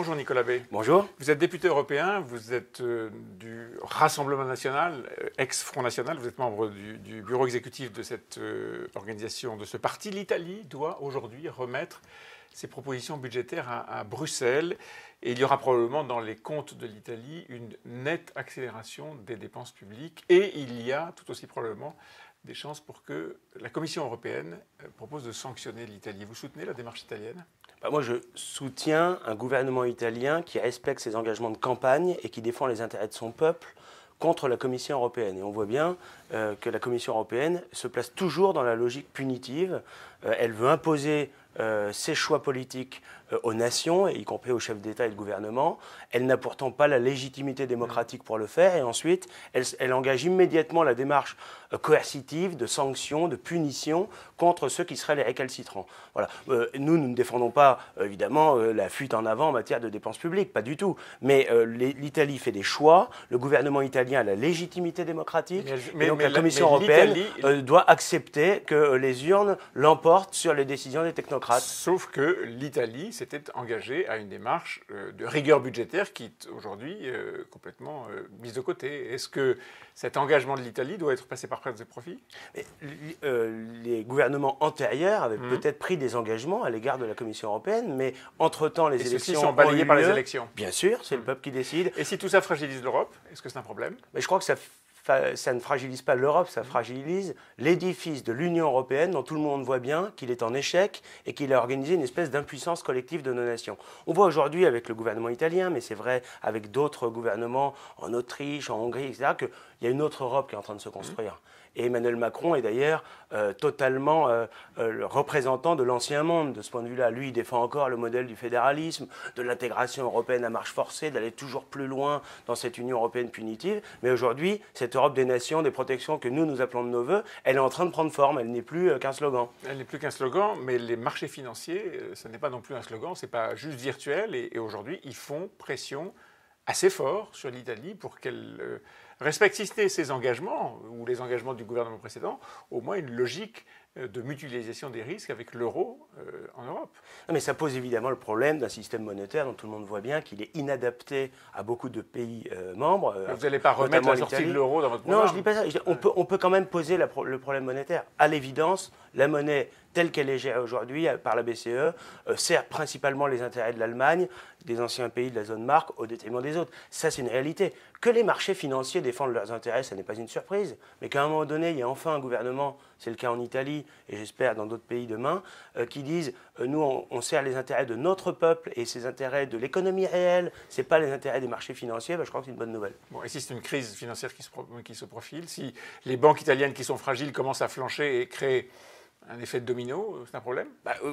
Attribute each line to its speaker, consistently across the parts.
Speaker 1: Bonjour Nicolas B. Bonjour. Vous êtes député européen, vous êtes euh, du Rassemblement national, euh, ex-Front national, vous êtes membre du, bureau exécutif de cette euh, organisation, de ce parti. L'Italie doit aujourd'hui remettre ses propositions budgétaires à, Bruxelles et il y aura probablement dans les comptes de l'Italie une nette accélération des dépenses publiques et il y a tout aussi probablement des chances pour que la Commission européenne euh, propose de sanctionner l'Italie. Vous soutenez la démarche italienne
Speaker 2: bah, Moi, je soutiens un gouvernement italien qui respecte ses engagements de campagne et qui défend les intérêts de son peuple contre la Commission européenne. Et on voit bien euh, que la Commission européenne se place toujours dans la logique punitive. Euh, elle veut imposer ses choix politiques euh, aux nations, y compris aux chefs d'État et de gouvernement. Elle n'a pourtant pas la légitimité démocratique pour le faire. Et ensuite, elle, engage immédiatement la démarche euh, coercitive de sanctions, de punitions contre ceux qui seraient les récalcitrants. Voilà. Euh, nous, nous ne défendons pas, évidemment, la fuite en avant en matière de dépenses publiques, pas du tout. Mais l'Italie fait des choix, le gouvernement italien a la légitimité démocratique, et donc la Commission européenne
Speaker 1: doit accepter que les urnes l'emportent sur les décisions des technocrates. Sauf que l'Italie, s'était engagé à une démarche euh, de rigueur budgétaire qui est aujourd'hui euh, complètement euh, mise de côté. Est-ce que cet engagement de l'Italie doit être passé par près de profits Les gouvernements antérieurs avaient hmm. peut-être
Speaker 2: pris des engagements à l'égard de la Commission européenne, mais entre-temps, les Et élections. sont balayés par les élections. Bien sûr, c'est hmm. le peuple qui décide. Et si tout ça fragilise l'Europe, est-ce que c'est un problème Mais Je crois que ça ça ne fragilise pas l'Europe, ça fragilise l'édifice de l'Union européenne dont tout le monde voit bien qu'il est en échec et qu'il a organisé une espèce d'impuissance collective de nos nations. On voit aujourd'hui avec le gouvernement italien, mais c'est vrai avec d'autres gouvernements en Autriche, en Hongrie, etc., qu'il y a une autre Europe qui est en train de se construire. Et Emmanuel Macron est d'ailleurs euh, totalement euh, euh, représentant de l'ancien monde de ce point de vue-là. Lui, il défend encore le modèle du fédéralisme, de l'intégration européenne à marche forcée, d'aller toujours plus loin dans cette Union européenne punitive. Mais aujourd'hui, cette Europe des nations, des
Speaker 1: protections que nous, nous appelons de nos voeux, elle est en train de prendre forme. Elle n'est plus qu'un slogan. Elle n'est plus qu'un slogan, mais les marchés financiers, ce n'est pas non plus un slogan, Ce n'est pas juste virtuel. et aujourd'hui, ils font pression assez fort sur l'Italie pour qu'elle euh, respecte ses engagements ou les engagements du gouvernement précédent, au moins une logique euh, de mutualisation des risques avec l'euro euh, en Europe. mais ça pose évidemment le problème d'un système monétaire dont tout le monde voit bien qu'il est
Speaker 2: inadapté à beaucoup de pays membres. vous n'allez pas remettre la sortie de l'euro dans votre programme Non, je ne dis pas ça. On peut, on peut quand même poser le problème monétaire. À l'évidence, la monnaie telle qu'elle est gérée aujourd'hui euh, par la BCE euh, sert principalement les intérêts de l'Allemagne, des anciens pays de la zone marque, au détriment des autres. Ça, c'est une réalité. Que les marchés financiers défendent leurs intérêts, ça n'est pas une surprise. Mais qu'à un moment donné, il y ait enfin un gouvernement, c'est le cas en Italie et j'espère dans d'autres pays demain, euh, qui disent nous, on, sert les intérêts de notre peuple et ses intérêts de l'économie réelle, ce
Speaker 1: n'est pas les intérêts des marchés financiers, bah, je crois que c'est une bonne nouvelle. Bon, et si c'est une crise financière qui se, qui se profile, si les banques italiennes qui sont fragiles commencent à flancher et créer un effet de domino, euh, c'est un problème bah, euh,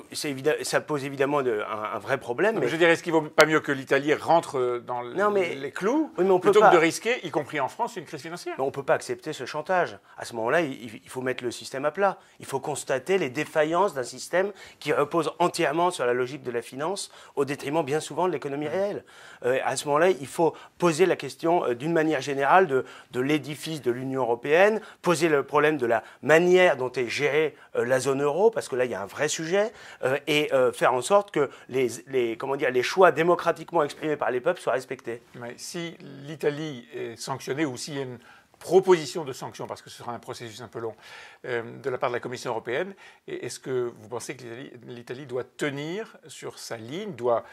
Speaker 1: Ça pose évidemment de, un, vrai problème. mais... Je dirais, est-ce qu'il vaut pas mieux que l'Italie rentre euh, dans les clous plutôt que de risquer, y compris en France, une crise financière
Speaker 2: On ne peut pas accepter ce chantage. À ce moment-là, il, faut mettre le système à plat. Il faut constater les défaillances d'un système qui repose entièrement sur la logique de la finance, au détriment bien souvent de l'économie réelle. à ce moment-là, il faut poser la question d'une manière générale de, l'édifice de l'Union européenne, poser le problème de la manière dont est gérée la zone euro, parce que là, il y a un vrai sujet, euh, et euh, faire en sorte que les, comment dire, les choix démocratiquement exprimés par les peuples soient
Speaker 1: respectés. Mais si l'Italie est sanctionnée, ou s'il y a une proposition de sanction, parce que ce sera un processus un peu long, euh, de la part de la Commission européenne. Est-ce que vous pensez que l'Italie doit tenir sur sa ligne, doit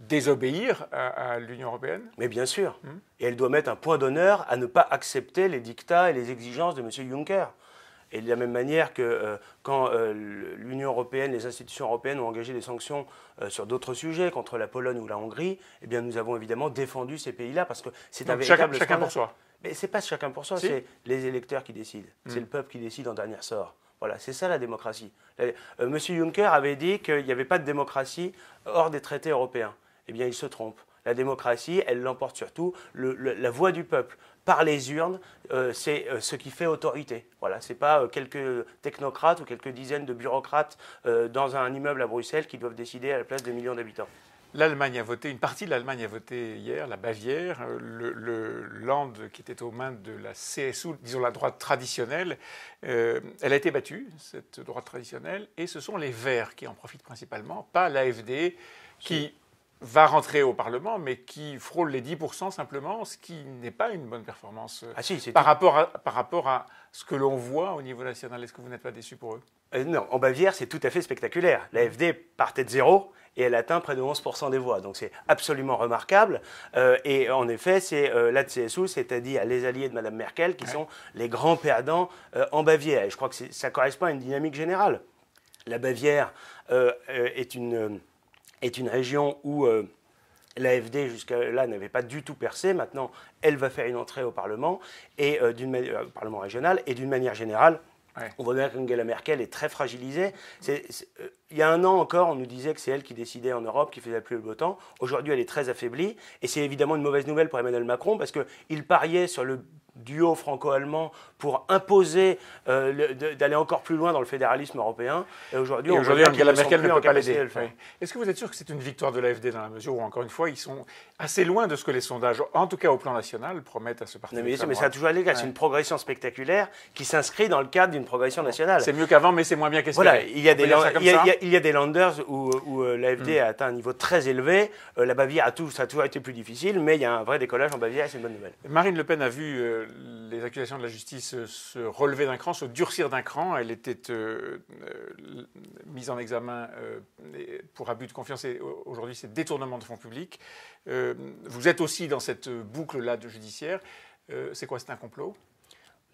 Speaker 1: désobéir à, l'Union européenne Mais bien sûr. Hmm et elle doit mettre un point d'honneur à ne pas accepter les dictats et les
Speaker 2: exigences de Monsieur Juncker. Et de la même manière que euh, quand euh, l'Union européenne, les institutions européennes ont engagé des sanctions euh, sur d'autres sujets, contre la Pologne ou la Hongrie, eh bien nous avons évidemment défendu ces pays-là parce que c'est un véritable chacun, pour soi. Mais c'est pas chacun pour soi, c'est les électeurs qui décident. Hmm. C'est le peuple qui décide en dernier sort. Voilà, c'est ça la démocratie. Monsieur Juncker avait dit qu'il n'y avait pas de démocratie hors des traités européens. Eh bien, il se trompe. La démocratie, elle l'emporte surtout. la voix du peuple par les urnes, euh, c'est euh, ce qui fait autorité. Voilà, c'est pas euh, quelques technocrates ou quelques dizaines de bureaucrates dans un immeuble à Bruxelles qui doivent décider à la place des millions d'habitants.
Speaker 1: L'Allemagne a voté, une partie de l'Allemagne a voté hier, la Bavière, le, Land qui était aux mains de la CSU, disons la droite traditionnelle, elle a été battue, cette droite traditionnelle, et ce sont les Verts qui en profitent principalement, pas l'AFD qui va rentrer au Parlement, mais qui frôle les 10% simplement, ce qui n'est pas une bonne performance euh, ah par, rapport à, par rapport à ce que l'on voit au niveau national. Est-ce que vous n'êtes pas déçu pour eux
Speaker 2: euh, Non, en Bavière, c'est tout à fait spectaculaire. L'AFD partait de zéro et elle atteint près de 11% des voix. Donc c'est absolument remarquable. Euh, et en effet, c'est euh, la CSU, c'est-à-dire les alliés de Mme Merkel, qui sont les grands perdants en Bavière. Et je crois que ça correspond à une dynamique générale. La Bavière est une est une région où euh, l'AFD jusqu'à là n'avait pas du tout percé. Maintenant, elle va faire une entrée au Parlement, et, euh, d'une euh, Parlement régional, et d'une manière générale, On voit bien qu'Angela Merkel est très fragilisée. il y a un an encore, on nous disait que c'est elle qui décidait en Europe, qui faisait plus le beau temps. Aujourd'hui, elle est très affaiblie. Et c'est évidemment une mauvaise nouvelle pour Emmanuel Macron parce qu'il pariait sur le duo franco-allemand pour imposer euh, d'aller encore plus loin dans le fédéralisme européen. Et aujourd'hui, aujourd'hui ne peut pas l'aider.
Speaker 1: Est-ce que vous êtes sûr que c'est une victoire de l'AFD dans la mesure où, encore une fois, ils sont assez loin de ce que les sondages, en tout cas au plan national, promettent à ce parti mais, ça a toujours été C'est une progression spectaculaire qui s'inscrit dans le cadre d'une progression nationale. C'est mieux qu'avant, mais c'est moins bien qu'espéré. Voilà, il y, a des il,
Speaker 2: y a, des Landers où, où euh, l'AFD hmm. a atteint un niveau très élevé. Euh, la Bavière a tout, ça a toujours été plus difficile, mais il y a un vrai décollage en Bavière et c'est une bonne nouvelle.
Speaker 1: Marine Le Pen a vu les accusations de la justice euh, se relevaient d'un cran, se durcir d'un cran. Elle était euh, euh, mise en examen pour abus de confiance et aujourd'hui c'est détournement de fonds publics. vous êtes aussi dans cette boucle-là de judiciaire. c'est quoi C'est un complot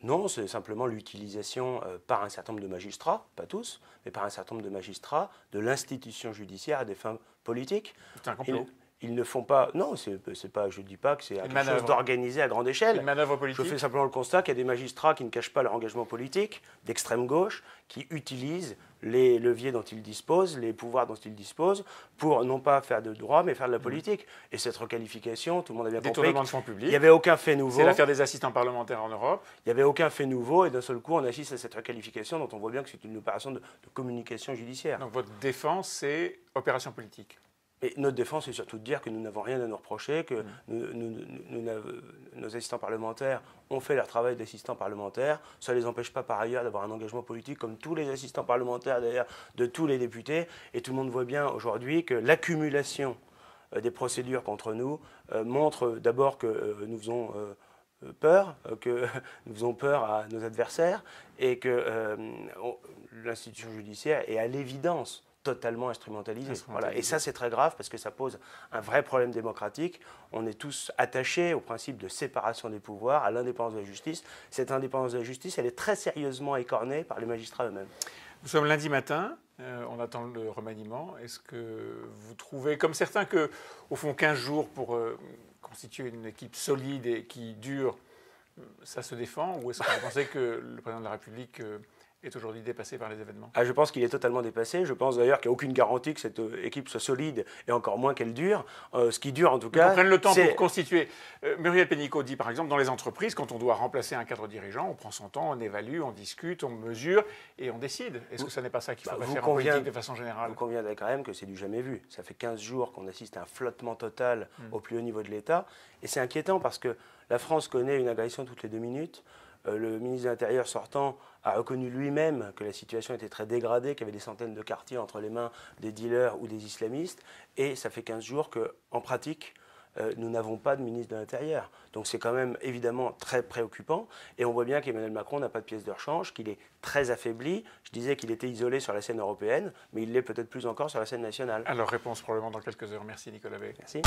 Speaker 1: non,
Speaker 2: c'est simplement l'utilisation par un certain nombre de magistrats, pas tous, mais par un certain nombre de magistrats, de l'institution judiciaire à des fins politiques. C'est un complot ils ne font pas. Non, c'est pas. Je dis pas que c'est quelque chose d'organisé à grande échelle. Une manœuvre politique. Je fais simplement le constat qu'il y a des magistrats qui ne cachent pas leur engagement politique, d'extrême gauche, qui utilisent les leviers dont ils disposent, les pouvoirs dont ils disposent, pour non pas faire de droit, mais faire de la mmh. politique. Et cette requalification, tout le monde a bien Détournement de fonds publics. Il n'y avait aucun fait nouveau. C'est l'affaire des assistants parlementaires en Europe. Il n'y avait aucun fait nouveau, et d'un seul coup, on assiste à cette requalification dont on voit bien que c'est une opération de, de communication judiciaire. Donc votre défense, c'est opération politique et notre défense, c'est surtout de dire que nous n'avons rien à nous reprocher, que mm. nos assistants parlementaires ont fait leur travail d'assistants parlementaires. Ça ne les empêche pas par ailleurs d'avoir un engagement politique comme tous les assistants parlementaires, d'ailleurs, de tous les députés. Et tout le monde voit bien aujourd'hui que l'accumulation euh, des procédures contre nous euh, montre euh, d'abord que nous faisons... peur, que nous faisons peur à nos adversaires et que l'institution judiciaire est à l'évidence totalement instrumentalisé. Voilà. Et ça, c'est très grave parce que ça pose un vrai problème démocratique. On est tous attachés au principe de séparation des pouvoirs, à l'indépendance de la justice. Cette indépendance de la justice, elle est très sérieusement écornée par les magistrats eux-mêmes.
Speaker 1: Nous sommes lundi matin, euh, on attend le remaniement. Est-ce que vous trouvez, comme certains, que au fond 15 jours pour euh, constituer une équipe solide et qui dure, ça se défend Ou est-ce que vous pensez que le président de la République... Euh, est aujourd'hui dépassé par les événements
Speaker 2: ah, Je pense qu'il est totalement dépassé. Je pense d'ailleurs qu'il n'y a aucune garantie que cette euh, équipe soit solide et encore moins qu'elle dure. Euh, ce qui dure en tout cas. Qu'on prenne le temps pour
Speaker 1: constituer. Euh, Muriel Pénicaud dit par exemple dans les entreprises, quand on doit remplacer un cadre dirigeant, on prend son temps, on évalue, on discute, on mesure et on décide. Est-ce que ce n'est pas ça qu'il faut bah, convient, en politique de façon générale
Speaker 2: Vous conviendrez quand même que c'est du jamais vu. Ça fait 15 jours qu'on assiste à un flottement total hmm. au plus haut niveau de l'État. Et c'est inquiétant parce que la France connaît une agression toutes les deux minutes. Euh, le ministre de l'Intérieur sortant a reconnu lui-même que la situation était très dégradée, qu'il y avait des centaines de quartiers entre les mains des dealers ou des islamistes. Et ça fait 15 jours qu'en pratique, euh, nous n'avons pas de ministre de l'Intérieur. Donc c'est quand même évidemment très préoccupant. Et on voit bien qu'Emmanuel Macron n'a pas de pièce de rechange, qu'il est très affaibli. Je disais qu'il était isolé sur la scène européenne, mais il l'est peut-être plus encore sur la
Speaker 1: scène nationale. Alors réponse probablement dans quelques heures. Merci Nicolas Beck. Merci.